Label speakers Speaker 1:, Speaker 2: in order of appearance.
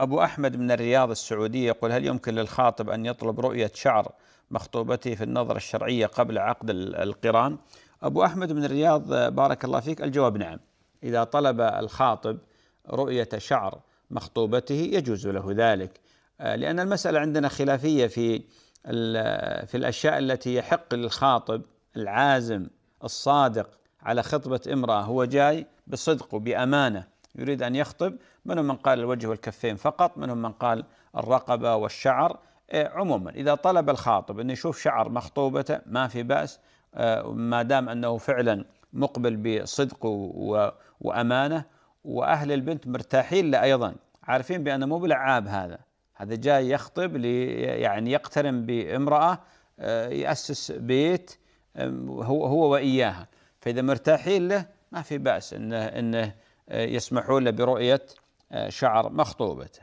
Speaker 1: أبو أحمد من الرياض السعودية يقول هل يمكن للخاطب أن يطلب رؤية شعر مخطوبته في النظرة الشرعية قبل عقد القران أبو أحمد من الرياض بارك الله فيك الجواب نعم إذا طلب الخاطب رؤية شعر مخطوبته يجوز له ذلك آه، لأن المسألة عندنا خلافية في في الأشياء التي يحق للخاطب العازم الصادق على خطبة امرأة هو جاي بصدق وبأمانة يريد أن يخطب منهم من قال الوجه والكفين فقط منهم من قال الرقبة والشعر إيه، عموما إذا طلب الخاطب أن يشوف شعر مخطوبته ما في بأس آه، ما دام أنه فعلا مقبل بصدق وأمانة وأهل البنت مرتاحين له أيضا عارفين بأنه مو بالعاب هذا هذا جاي يخطب لي يعني يقترن بامرأة آه، يأسس بيت هو هو وإياها فإذا مرتاحين له ما في بأس أنه أنه يسمحون له برؤية آه، شعر مخطوبته